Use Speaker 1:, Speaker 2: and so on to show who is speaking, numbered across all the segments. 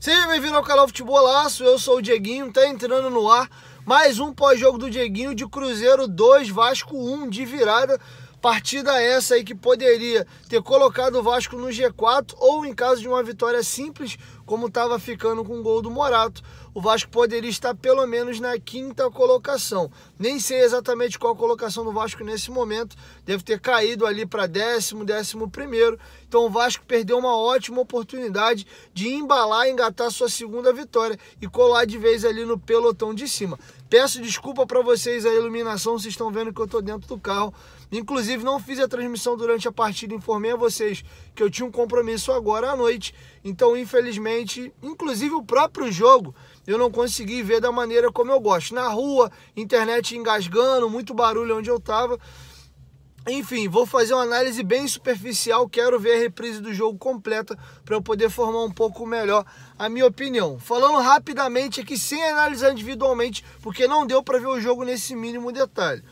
Speaker 1: Seja bem-vindo ao canal Futebolaço, eu sou o Dieguinho, tá entrando no ar mais um pós-jogo do Dieguinho de Cruzeiro 2, Vasco 1 de virada Partida essa aí que poderia ter colocado o Vasco no G4 ou em caso de uma vitória simples, como estava ficando com o gol do Morato, o Vasco poderia estar pelo menos na quinta colocação. Nem sei exatamente qual a colocação do Vasco nesse momento, deve ter caído ali para décimo, décimo primeiro. Então o Vasco perdeu uma ótima oportunidade de embalar engatar sua segunda vitória e colar de vez ali no pelotão de cima. Peço desculpa para vocês a iluminação, vocês estão vendo que eu estou dentro do carro Inclusive, não fiz a transmissão durante a partida, informei a vocês que eu tinha um compromisso agora à noite. Então, infelizmente, inclusive o próprio jogo, eu não consegui ver da maneira como eu gosto. Na rua, internet engasgando, muito barulho onde eu estava. Enfim, vou fazer uma análise bem superficial, quero ver a reprise do jogo completa para eu poder formar um pouco melhor a minha opinião. Falando rapidamente aqui, sem analisar individualmente, porque não deu para ver o jogo nesse mínimo detalhe.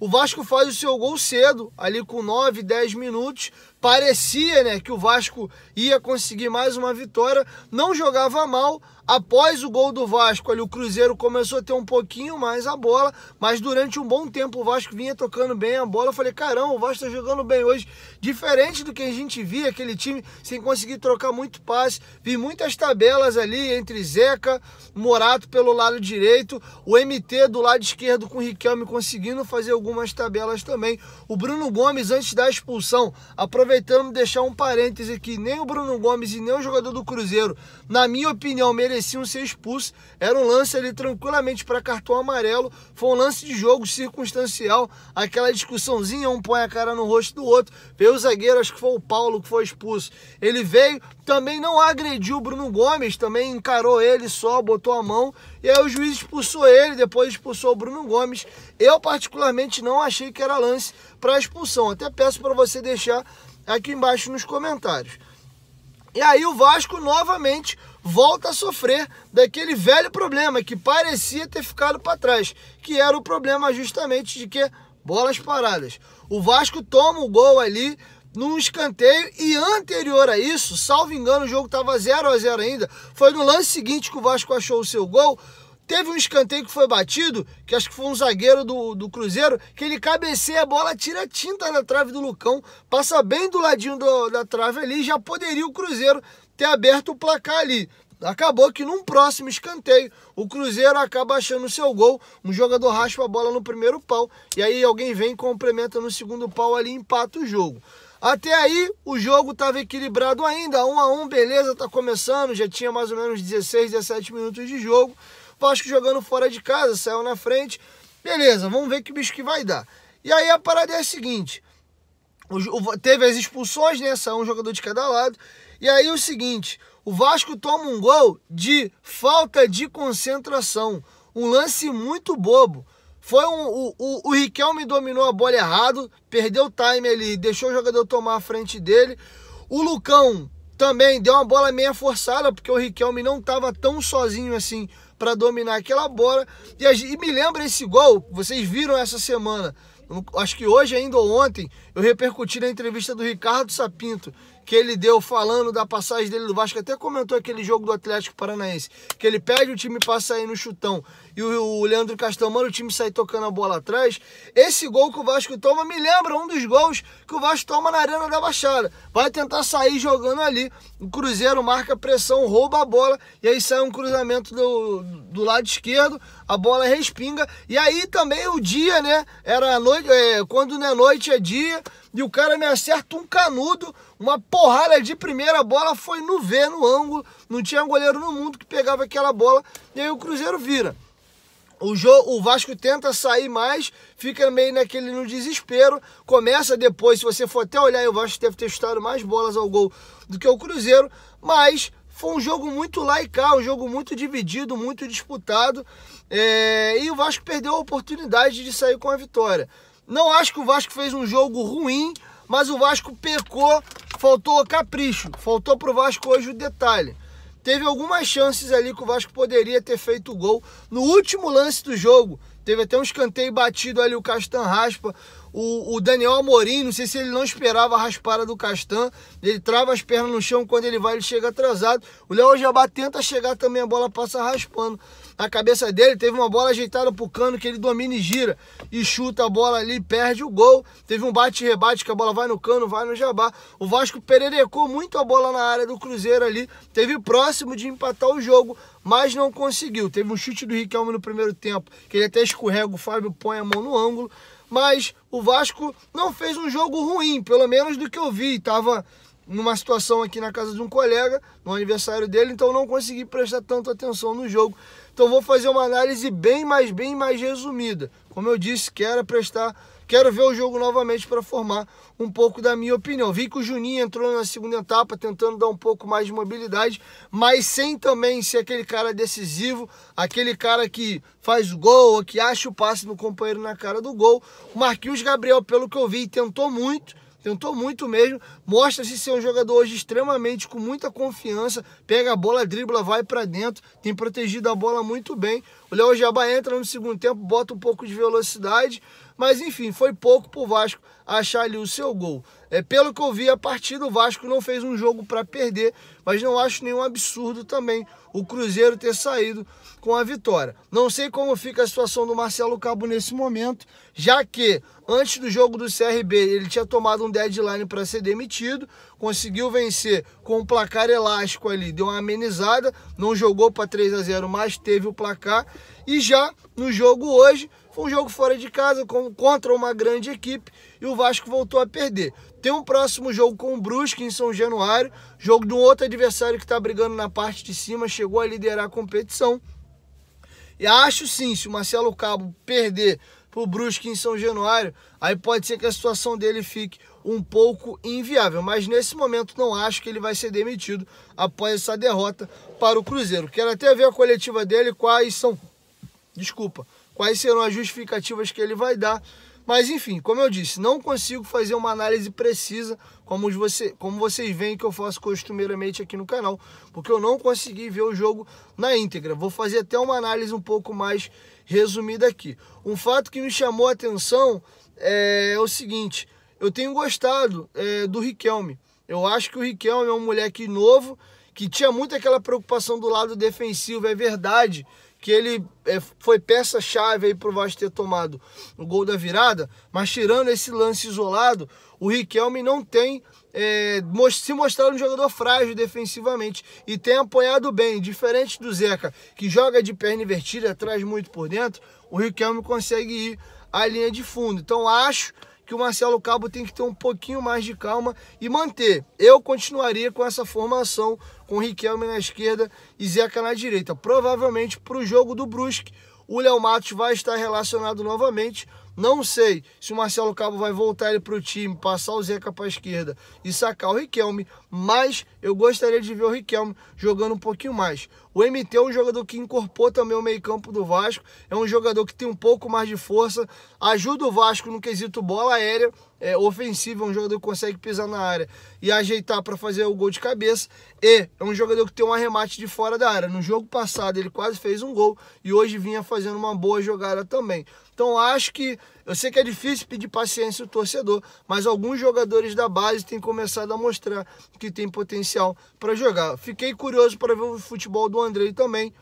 Speaker 1: O Vasco faz o seu gol cedo, ali com 9, 10 minutos, parecia né, que o Vasco ia conseguir mais uma vitória, não jogava mal. Após o gol do Vasco, ali, o Cruzeiro começou a ter um pouquinho mais a bola, mas durante um bom tempo o Vasco vinha tocando bem a bola. Eu falei, caramba, o Vasco está jogando bem hoje. Diferente do que a gente via, aquele time sem conseguir trocar muito passe. Vi muitas tabelas ali entre Zeca, Morato pelo lado direito, o MT do lado esquerdo com o Riquelme conseguindo fazer algumas tabelas também. O Bruno Gomes, antes da expulsão, aproveitou aproveitando, deixar um parêntese aqui. Nem o Bruno Gomes e nem o jogador do Cruzeiro, na minha opinião, mereciam ser expulsos. Era um lance ali tranquilamente para cartão amarelo. Foi um lance de jogo circunstancial. Aquela discussãozinha, um põe a cara no rosto do outro. Veio o zagueiro, acho que foi o Paulo que foi expulso. Ele veio, também não agrediu o Bruno Gomes, também encarou ele só, botou a mão. E aí o juiz expulsou ele, depois expulsou o Bruno Gomes. Eu, particularmente, não achei que era lance para expulsão. Até peço para você deixar aqui embaixo nos comentários. E aí o Vasco novamente volta a sofrer daquele velho problema que parecia ter ficado para trás, que era o problema justamente de que bolas paradas. O Vasco toma o gol ali num escanteio e anterior a isso, salvo engano, o jogo estava 0 a 0 ainda. Foi no lance seguinte que o Vasco achou o seu gol. Teve um escanteio que foi batido, que acho que foi um zagueiro do, do Cruzeiro, que ele cabeceia a bola, tira a tinta na trave do Lucão, passa bem do ladinho do, da trave ali, já poderia o Cruzeiro ter aberto o placar ali. Acabou que num próximo escanteio, o Cruzeiro acaba achando o seu gol, um jogador raspa a bola no primeiro pau, e aí alguém vem e complementa no segundo pau ali empata o jogo. Até aí, o jogo estava equilibrado ainda, 1 um a 1 um, beleza, tá começando, já tinha mais ou menos 16, 17 minutos de jogo. Vasco jogando fora de casa, saiu na frente. Beleza, vamos ver que bicho que vai dar. E aí a parada é a seguinte. O, teve as expulsões, né? Saiu um jogador de cada lado. E aí o seguinte, o Vasco toma um gol de falta de concentração. Um lance muito bobo. Foi um, o, o, o Riquelme dominou a bola errado, perdeu o time ali, deixou o jogador tomar a frente dele. O Lucão também deu uma bola meia forçada, porque o Riquelme não estava tão sozinho assim para dominar aquela bola. E, e me lembra esse gol, vocês viram essa semana, acho que hoje ainda ou ontem, eu repercuti na entrevista do Ricardo Sapinto, que ele deu falando da passagem dele do Vasco, até comentou aquele jogo do Atlético Paranaense, que ele pede o time para sair no chutão e o Leandro Castamano, o time sai tocando a bola atrás. Esse gol que o Vasco toma me lembra um dos gols que o Vasco toma na Arena da Baixada. Vai tentar sair jogando ali. O Cruzeiro marca pressão, rouba a bola e aí sai um cruzamento do, do lado esquerdo. A bola respinga. E aí também o dia, né? Era noite, é, quando não é noite é dia. E o cara me acerta um canudo, uma porrada de primeira bola foi no V, no ângulo. Não tinha goleiro no mundo que pegava aquela bola. E aí o Cruzeiro vira. O, jogo, o Vasco tenta sair mais, fica meio naquele no desespero. Começa depois, se você for até olhar, o Vasco deve ter chutado mais bolas ao gol do que o Cruzeiro, mas foi um jogo muito lá e cá, um jogo muito dividido, muito disputado. É... e o Vasco perdeu a oportunidade de sair com a vitória. Não acho que o Vasco fez um jogo ruim, mas o Vasco pecou, faltou capricho, faltou para o Vasco hoje o detalhe teve algumas chances ali que o Vasco poderia ter feito o gol. No último lance do jogo, teve até um escanteio batido ali, o Castan raspa. O, o, Daniel Amorim, não sei se ele não esperava a raspada do Castan, ele trava as pernas no chão, quando ele vai ele chega atrasado. O Léo Jabá tenta chegar também, a bola passa raspando. Na cabeça dele teve uma bola ajeitada pro cano que ele domina e gira. E chuta a bola ali, perde o gol. Teve um bate-rebate que a bola vai no cano, vai no Jabá. O Vasco pererecou muito a bola na área do Cruzeiro ali. Teve próximo de empatar o jogo, mas não conseguiu. Teve um chute do Riquelme no primeiro tempo, que ele até escorrega, o Fábio põe a mão no ângulo mas o Vasco não fez um jogo ruim, pelo menos do que eu vi. Tava numa situação aqui na casa de um colega, no aniversário dele, então não consegui prestar tanta atenção no jogo. Então vou fazer uma análise bem mais bem mais resumida. Como eu disse, quero prestar Quero ver o jogo novamente para formar um pouco da minha opinião. Vi que o Juninho entrou na segunda etapa tentando dar um pouco mais de mobilidade, mas sem também ser aquele cara decisivo, aquele cara que faz o gol ou que acha o passe no companheiro na cara do gol. O Marquinhos Gabriel, pelo que eu vi, tentou muito, tentou muito mesmo, mostra-se ser um jogador hoje extremamente com muita confiança, pega a bola, dribla, vai para dentro, tem protegido a bola muito bem. O Léo Jabá entra no segundo tempo, bota um pouco de velocidade, mas enfim, foi pouco pro Vasco achar ali o seu gol. É, pelo que eu vi, a partida o Vasco não fez um jogo para perder, mas não acho nenhum absurdo também o Cruzeiro ter saído com a vitória. Não sei como fica a situação do Marcelo Cabo nesse momento, já que antes do jogo do CRB ele tinha tomado um deadline para ser demitido, conseguiu vencer com o um placar elástico ali, deu uma amenizada, não jogou para 3 a 0, mas teve o placar e já no jogo hoje foi um jogo fora de casa com, contra uma grande equipe e o Vasco voltou a perder. Tem um próximo jogo com o Brusque em São Januário, jogo de um outro adversário que está brigando na parte de cima, chegou a liderar a competição. E acho sim, se o Marcelo Cabo perder para o Brusque em São Januário, aí pode ser que a situação dele fique um pouco inviável. Mas nesse momento não acho que ele vai ser demitido após essa derrota para o Cruzeiro. Quero até ver a coletiva dele, quais são. Desculpa quais serão as justificativas que ele vai dar. Mas enfim, como eu disse, não consigo fazer uma análise precisa como, você, como vocês veem que eu faço costumeiramente aqui no canal, porque eu não consegui ver o jogo na íntegra. Vou fazer até uma análise um pouco mais resumida aqui. Um fato que me chamou a atenção é, é o seguinte, eu tenho gostado é, do Riquelme. Eu acho que o Riquelme é um moleque novo, que tinha muito aquela preocupação do lado defensivo, é verdade que ele é, foi peça-chave aí pro Vasco ter tomado o gol da virada, mas tirando esse lance isolado, o Riquelme não tem é, se mostrado um jogador frágil defensivamente e tem apoiado bem, diferente do Zeca, que joga de perna invertida, atrás muito por dentro, o Riquelme consegue ir à linha de fundo. Então acho que o Marcelo Cabo tem que ter um pouquinho mais de calma e manter. Eu continuaria com essa formação com Riquelme na esquerda e Zeca na direita. Provavelmente para o jogo do Brusque, o Léo Matos vai estar relacionado novamente não sei se o Marcelo Cabo vai voltar ele para o time, passar o Zeca para a esquerda e sacar o Riquelme, mas eu gostaria de ver o Riquelme jogando um pouquinho mais. O MT é um jogador que incorporou também o meio-campo do Vasco, é um jogador que tem um pouco mais de força, ajuda o Vasco no quesito bola aérea é, ofensivo, é um jogador que consegue pisar na área e ajeitar para fazer o gol de cabeça. E é um jogador que tem um arremate de fora da área. No jogo passado ele quase fez um gol e hoje vinha fazendo uma boa jogada também. Então acho que eu sei que é difícil pedir paciência o torcedor, mas alguns jogadores da base têm começado a mostrar que tem potencial para jogar. Fiquei curioso para ver o futebol do Andrei também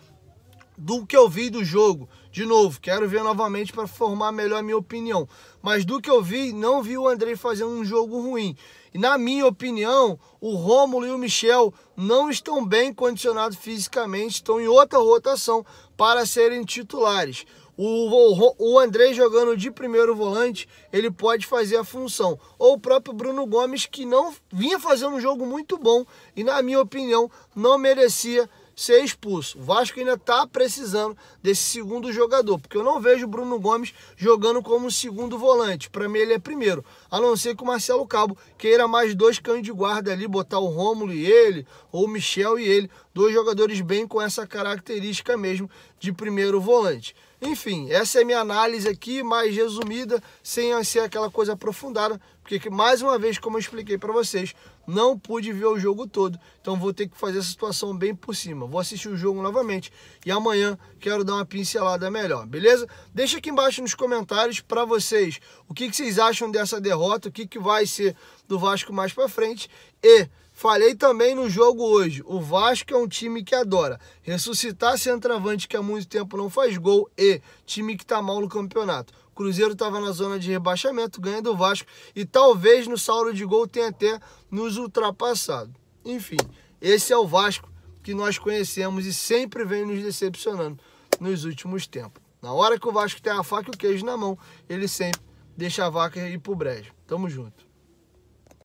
Speaker 1: do que eu vi do jogo, de novo, quero ver novamente para formar melhor a minha opinião. Mas do que eu vi, não vi o André fazendo um jogo ruim. E na minha opinião, o Rômulo e o Michel não estão bem condicionados fisicamente, estão em outra rotação para serem titulares. O, o, o André jogando de primeiro volante, ele pode fazer a função. Ou o próprio Bruno Gomes, que não vinha fazendo um jogo muito bom e, na minha opinião, não merecia ser expulso. O Vasco ainda está precisando desse segundo jogador, porque eu não vejo o Bruno Gomes jogando como segundo volante. Para mim, ele é primeiro a não ser que o Marcelo Cabo queira mais dois cães de guarda ali, botar o Rômulo e ele, ou o Michel e ele, dois jogadores bem com essa característica mesmo de primeiro volante. Enfim, essa é a minha análise aqui, mais resumida, sem ser aquela coisa aprofundada, porque mais uma vez, como eu expliquei para vocês, não pude ver o jogo todo, então vou ter que fazer a situação bem por cima. Vou assistir o jogo novamente e amanhã quero dar uma pincelada melhor, beleza? Deixa aqui embaixo nos comentários para vocês o que, que vocês acham dessa derrota derrota, o que, que vai ser do Vasco mais para frente. E falei também no jogo hoje, o Vasco é um time que adora ressuscitar centroavante que há muito tempo não faz gol e time que está mal no campeonato. Cruzeiro estava na zona de rebaixamento, ganha do Vasco e talvez no saldo de gol tenha até nos ultrapassado. Enfim, esse é o Vasco que nós conhecemos e sempre vem nos decepcionando nos últimos tempos. Na hora que o Vasco tem a faca e o queijo na mão, ele sempre deixa a vaca ir pro brejo. Tamo junto.